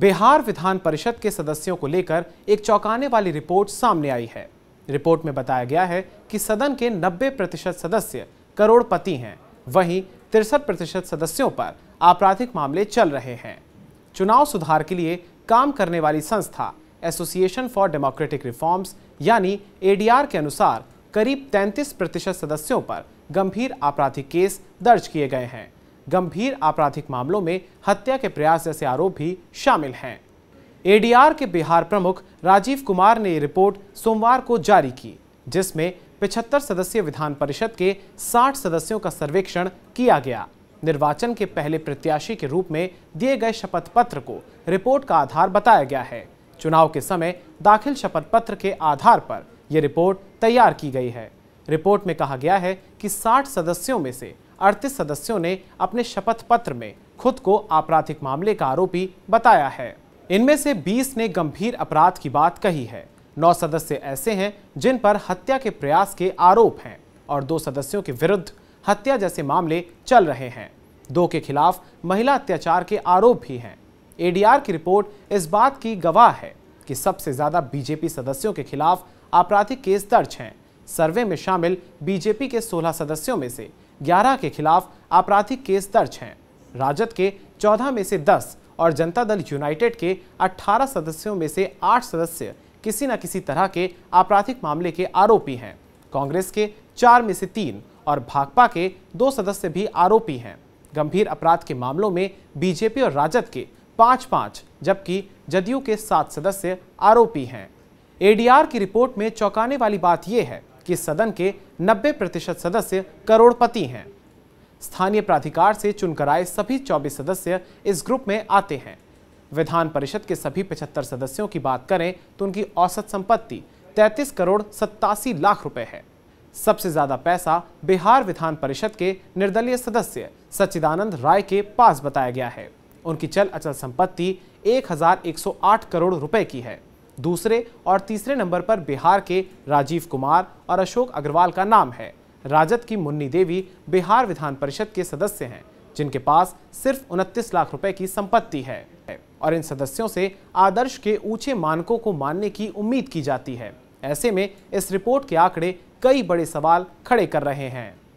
बिहार विधान परिषद के सदस्यों को लेकर एक चौंकाने वाली रिपोर्ट सामने आई है रिपोर्ट में बताया गया है कि सदन के 90 प्रतिशत सदस्य करोड़पति हैं वहीं तिरसठ प्रतिशत सदस्यों पर आपराधिक मामले चल रहे हैं चुनाव सुधार के लिए काम करने वाली संस्था एसोसिएशन फॉर डेमोक्रेटिक रिफॉर्म्स यानी एडीआर के अनुसार करीब 33 प्रतिशत सदस्यों पर गंभीर आपराधिक केस दर्ज किए गए हैं गंभीर आपराधिक मामलों में हत्या के प्रयास जैसे आरोप भी शामिल हैं एडीआर के बिहार प्रमुख राजीव कुमार ने ये रिपोर्ट सोमवार को जारी की जिसमें 75 सदस्य विधान परिषद के 60 सदस्यों का सर्वेक्षण किया गया निर्वाचन के पहले प्रत्याशी के रूप में दिए गए शपथ पत्र को रिपोर्ट का आधार बताया गया है चुनाव के समय दाखिल शपथ पत्र के आधार पर यह रिपोर्ट तैयार की गई है रिपोर्ट में कहा गया है कि 60 सदस्यों में से अड़तीस सदस्यों ने अपने शपथ पत्र में खुद को आपराधिक मामले का आरोपी बताया है इनमें से 20 ने गंभीर अपराध की बात कही है नौ सदस्य ऐसे हैं जिन पर हत्या के प्रयास के आरोप हैं और दो सदस्यों के विरुद्ध हत्या जैसे मामले चल रहे हैं दो के खिलाफ महिला अत्याचार के आरोप भी हैं एडीआर की रिपोर्ट इस बात की गवाह है कि सबसे ज्यादा बीजेपी सदस्यों के खिलाफ आपराधिक केस दर्ज हैं सर्वे में शामिल बीजेपी के सोलह सदस्यों में से ग्यारह के खिलाफ आपराधिक केस दर्ज हैं राजद के चौदह में से दस और जनता दल यूनाइटेड के 18 सदस्यों में से 8 सदस्य किसी न किसी तरह के आपराधिक मामले के आरोपी हैं कांग्रेस के चार में से तीन और भाकपा के दो सदस्य भी आरोपी हैं गंभीर अपराध के मामलों में बीजेपी और राजद के पाँच पाँच जबकि जदयू के सात सदस्य आरोपी हैं एडीआर की रिपोर्ट में चौंकाने वाली बात यह है कि सदन के 90 प्रतिशत सदस्य करोड़पति हैं स्थानीय प्राधिकार से चुनकर आए सभी 24 सदस्य इस ग्रुप में आते हैं विधान परिषद के सभी 75 सदस्यों की बात करें तो उनकी औसत संपत्ति 33 करोड़ सत्तासी लाख रुपए है सबसे ज्यादा पैसा बिहार विधान परिषद के निर्दलीय सदस्य सच्चिदानंद राय के पास बताया गया है उनकी चल अचल संपत्ति 1108 करोड़ रुपए की है दूसरे और तीसरे नंबर पर बिहार के राजीव कुमार और अशोक अग्रवाल का नाम है राजद की मुन्नी देवी बिहार विधान परिषद के सदस्य हैं जिनके पास सिर्फ उनतीस लाख रुपए की संपत्ति है और इन सदस्यों से आदर्श के ऊंचे मानकों को मानने की उम्मीद की जाती है ऐसे में इस रिपोर्ट के आंकड़े कई बड़े सवाल खड़े कर रहे हैं